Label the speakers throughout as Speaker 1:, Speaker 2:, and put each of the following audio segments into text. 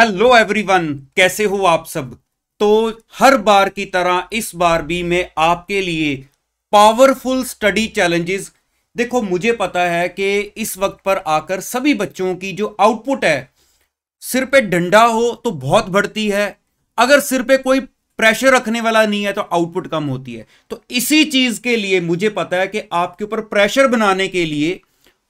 Speaker 1: hello everyone कैसे हो आप सब तो हर बार की तरह इस बार भी मैं आपके लिए पावरफुल स्टडी चैलेंजेस देखो मुझे पता है कि इस वक्त पर आकर सभी बच्चों की जो आउटपुट है सिर पे डंडा हो तो बहुत बढ़ती है अगर सिर पे कोई प्रेशर रखने वाला नहीं है तो आउटपुट कम होती है तो इसी चीज के लिए मुझे पता है कि आपके ऊपर प्रेशर बनाने के लिए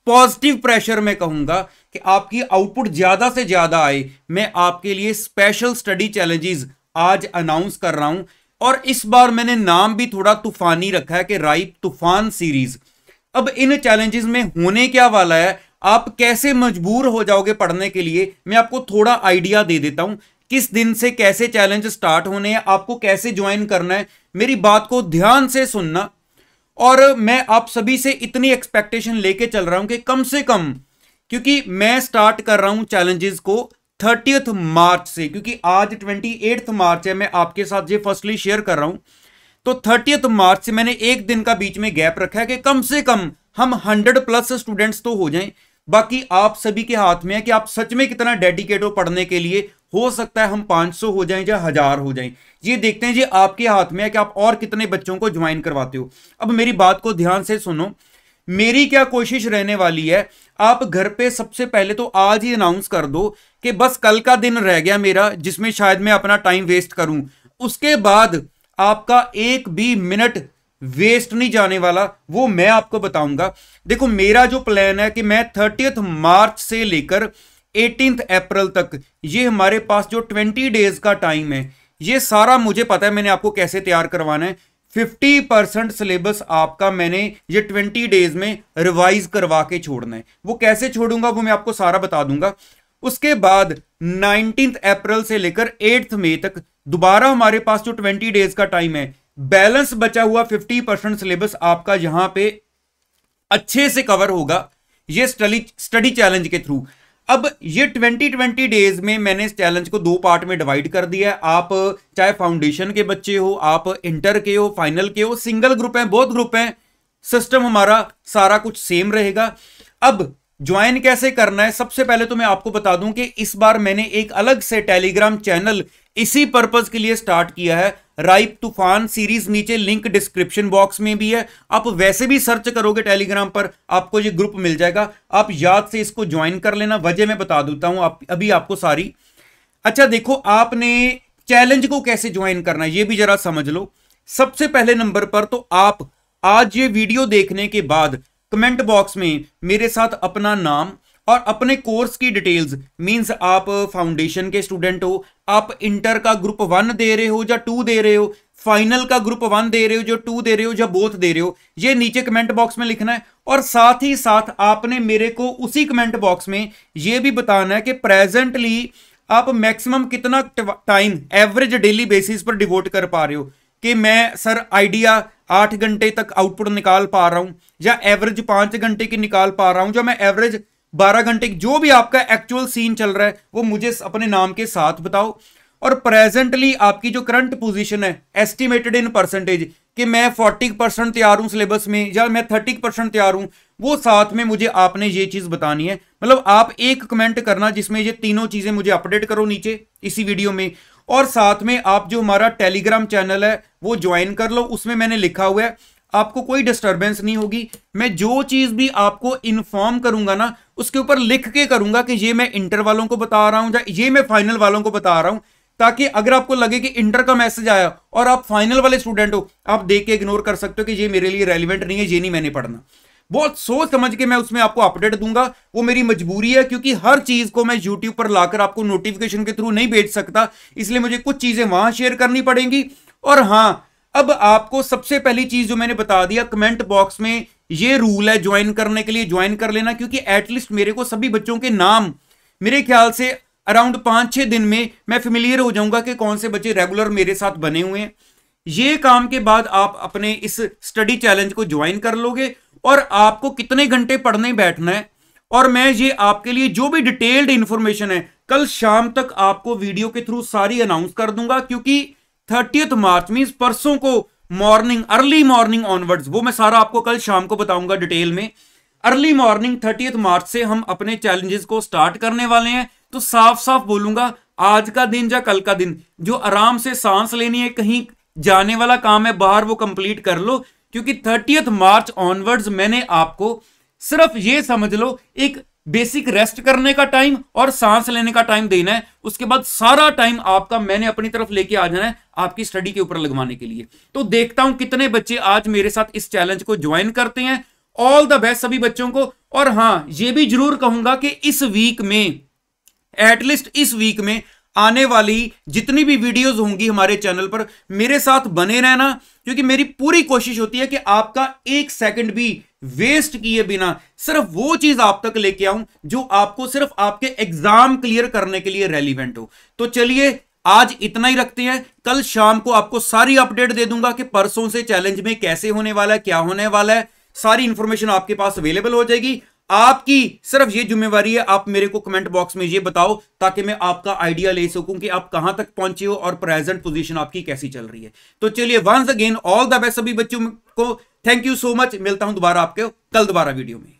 Speaker 1: पॉजिटिव प्रेशर मैं कहूंगा कि आपकी आउटपुट ज़्यादा से ज़्यादा आए मैं आपके लिए स्पेशल स्टडी चैलेंजेस आज अनाउंस कर रहा हूं और इस बार मैंने नाम भी थोड़ा तूफानी रखा है कि राइप तूफान सीरीज अब इन चैलेंजेस में होने क्या वाला है आप कैसे मजबूर हो जाओगे पढ़ने के लिए मैं आपको थोड़ा आइडिया दे देता हूं किस दिन से कैसे चैलेंज स्टार्ट होने हैं आपको कैसे ज्वाइन करना है मेरी बात को ध्यान से सुनना और मैं आप सभी से इतनी एक्सपेक्टेशन लेके चल रहा हूं कि कम से कम क्योंकि मैं स्टार्ट कर रहा हूं चैलेंजेस को थर्टियथ मार्च से क्योंकि आज ट्वेंटी एट्थ मार्च है मैं आपके साथ ये फर्स्टली शेयर कर रहा हूं तो थर्टियथ मार्च से मैंने एक दिन का बीच में गैप रखा है कि कम से कम हम हंड्रेड प्लस स्टूडेंट्स तो हो जाएं बाकी आप सभी के हाथ में है कि आप सच में कितना डेडिकेट हो पढ़ने के लिए हो सकता है हम 500 हो जाएं या हजार हो जाएं ये देखते हैं जी आपके हाथ में है कि आप और कितने बच्चों को ज्वाइन करवाते हो अब मेरी बात को ध्यान से सुनो मेरी क्या कोशिश रहने वाली है आप घर पे सबसे पहले तो आज ही अनाउंस कर दो कि बस कल का दिन रह गया मेरा जिसमें शायद मैं अपना टाइम वेस्ट करूं उसके बाद आपका एक भी मिनट वेस्ट नहीं जाने वाला वो मैं आपको बताऊंगा देखो मेरा जो प्लान है कि मैं थर्टियथ मार्च से लेकर एटीनथ अप्रैल तक ये हमारे पास जो ट्वेंटी डेज का टाइम है ये सारा मुझे पता है मैंने आपको कैसे तैयार करवाना है फिफ्टी परसेंट सिलेबस आपका मैंने ये 20 डेज में रिवाइज करवा के छोड़ना है वो कैसे छोड़ूंगा वो मैं आपको सारा बता दूंगा उसके बाद नाइनटीन अप्रैल से लेकर एट्थ मई तक दोबारा हमारे पास जो ट्वेंटी डेज का टाइम है बैलेंस बचा हुआ फिफ्टी परसेंट सिलेबस आपका यहां पे अच्छे से कवर होगा ये स्टडी स्टडी चैलेंज के थ्रू अब ये 2020 डेज में मैंने इस चैलेंज को दो पार्ट में डिवाइड कर दिया है आप चाहे फाउंडेशन के बच्चे हो आप इंटर के हो फाइनल के हो सिंगल ग्रुप हैं बहुत ग्रुप हैं सिस्टम हमारा सारा कुछ सेम रहेगा अब ज्वाइन कैसे करना है सबसे पहले तो मैं आपको बता दूं कि इस बार मैंने एक अलग से टेलीग्राम चैनल इसी पर्पज के लिए स्टार्ट किया है राइप तूफान सीरीज नीचे लिंक डिस्क्रिप्शन बॉक्स में भी है आप वैसे भी सर्च करोगे टेलीग्राम पर आपको ये ग्रुप मिल जाएगा आप याद से इसको ज्वाइन कर लेना वजह मैं बता देता हूं आप अभी आपको सारी अच्छा देखो आपने चैलेंज को कैसे ज्वाइन करना है ये भी जरा समझ लो सबसे पहले नंबर पर तो आप आज ये वीडियो देखने के बाद कमेंट बॉक्स में मेरे साथ अपना नाम और अपने कोर्स की डिटेल्स मींस आप फाउंडेशन के स्टूडेंट हो आप इंटर का ग्रुप वन दे रहे हो या टू दे रहे हो फाइनल का ग्रुप वन दे रहे हो जो टू दे रहे हो या बोथ दे रहे हो ये नीचे कमेंट बॉक्स में लिखना है और साथ ही साथ आपने मेरे को उसी कमेंट बॉक्स में ये भी बताना है कि प्रेजेंटली आप मैक्सिमम कितना टाइम एवरेज डेली बेसिस पर डिवोट कर पा रहे हो कि मैं सर आइडिया आठ घंटे तक आउटपुट निकाल पा रहा हूँ या एवरेज पाँच घंटे की निकाल पा रहा हूँ या मैं एवरेज बारह घंटे जो भी आपका एक्चुअल सीन चल रहा है वो मुझे अपने नाम के साथ बताओ और प्रेजेंटली आपकी जो करंट पोजीशन है एस्टिमेटेड इन परसेंटेज कि मैं फोर्टी परसेंट तैयार हूं सिलेबस में या मैं थर्टी परसेंट तैयार हूं वो साथ में मुझे आपने ये चीज बतानी है मतलब आप एक कमेंट करना जिसमें ये तीनों चीजें मुझे अपडेट करो नीचे इसी वीडियो में और साथ में आप जो हमारा टेलीग्राम चैनल है वो ज्वाइन कर लो उसमें मैंने लिखा हुआ है आपको कोई डिस्टरबेंस नहीं होगी मैं जो चीज़ भी आपको इन्फॉर्म करूंगा ना उसके ऊपर लिख के करूंगा कि ये मैं इंटर वालों को बता रहा हूं या ये मैं फाइनल वालों को बता रहा हूं ताकि अगर आपको लगे कि इंटर का मैसेज आया और आप फाइनल वाले स्टूडेंट हो आप देख के इग्नोर कर सकते हो कि ये मेरे लिए रेलिवेंट नहीं है ये नहीं मैंने पढ़ना बहुत सोच समझ के मैं उसमें आपको अपडेट दूंगा वो मेरी मजबूरी है क्योंकि हर चीज़ को मैं यूट्यूब पर लाकर आपको नोटिफिकेशन के थ्रू नहीं भेज सकता इसलिए मुझे कुछ चीज़ें वहां शेयर करनी पड़ेंगी और हाँ अब आपको सबसे पहली चीज जो मैंने बता दिया कमेंट बॉक्स में ये रूल है ज्वाइन करने के लिए ज्वाइन कर लेना क्योंकि एटलीस्ट मेरे को सभी बच्चों के नाम मेरे ख्याल से अराउंड पाँच छः दिन में मैं फेमिलियर हो जाऊंगा कि कौन से बच्चे रेगुलर मेरे साथ बने हुए हैं ये काम के बाद आप अपने इस स्टडी चैलेंज को ज्वाइन कर लोगे और आपको कितने घंटे पढ़ने बैठना है और मैं ये आपके लिए जो भी डिटेल्ड इंफॉर्मेशन है कल शाम तक आपको वीडियो के थ्रू सारी अनाउंस कर दूंगा क्योंकि थर्टी मार्च मीन परसों को मॉर्निंग अर्ली मॉर्निंग ऑनवर्ड्स वो मैं सारा आपको कल शाम को बताऊंगा डिटेल में अर्ली मॉर्निंग थर्टीथ मार्च से हम अपने चैलेंजेस को स्टार्ट करने वाले हैं तो साफ साफ बोलूंगा आज का दिन या कल का दिन जो आराम से सांस लेनी है कहीं जाने वाला काम है बाहर वो कंप्लीट कर लो क्योंकि थर्टी मार्च ऑनवर्ड्स मैंने आपको सिर्फ ये समझ लो एक बेसिक रेस्ट करने का टाइम और सांस लेने का टाइम देना है उसके बाद सारा टाइम आपका मैंने अपनी तरफ लेके आ जाना है आपकी स्टडी के ऊपर लगवाने के लिए तो देखता हूं कितने बच्चे आज मेरे साथ इस चैलेंज को ज्वाइन करते हैं ऑल द बेस्ट सभी बच्चों को और हां ये भी जरूर कहूंगा कि इस वीक में एटलीस्ट इस वीक में आने वाली जितनी भी वीडियोस होंगी हमारे चैनल पर मेरे साथ बने रहना क्योंकि मेरी पूरी कोशिश होती है कि आपका एक सेकंड भी वेस्ट किए बिना सिर्फ वो चीज आप तक लेके आऊं जो आपको सिर्फ आपके एग्जाम क्लियर करने के लिए रेलिवेंट हो तो चलिए आज इतना ही रखते हैं कल शाम को आपको सारी अपडेट दे दूंगा कि परसों से चैलेंज में कैसे होने वाला है क्या होने वाला है सारी इंफॉर्मेशन आपके पास अवेलेबल हो जाएगी आपकी सिर्फ ये जिम्मेवारी है आप मेरे को कमेंट बॉक्स में ये बताओ ताकि मैं आपका आइडिया ले सकूं कि आप कहां तक पहुंचे हो और प्रेजेंट पोजीशन आपकी कैसी चल रही है तो चलिए once again all the best सभी बच्चों को थैंक यू सो मच मिलता हूं दोबारा आपके कल दोबारा वीडियो में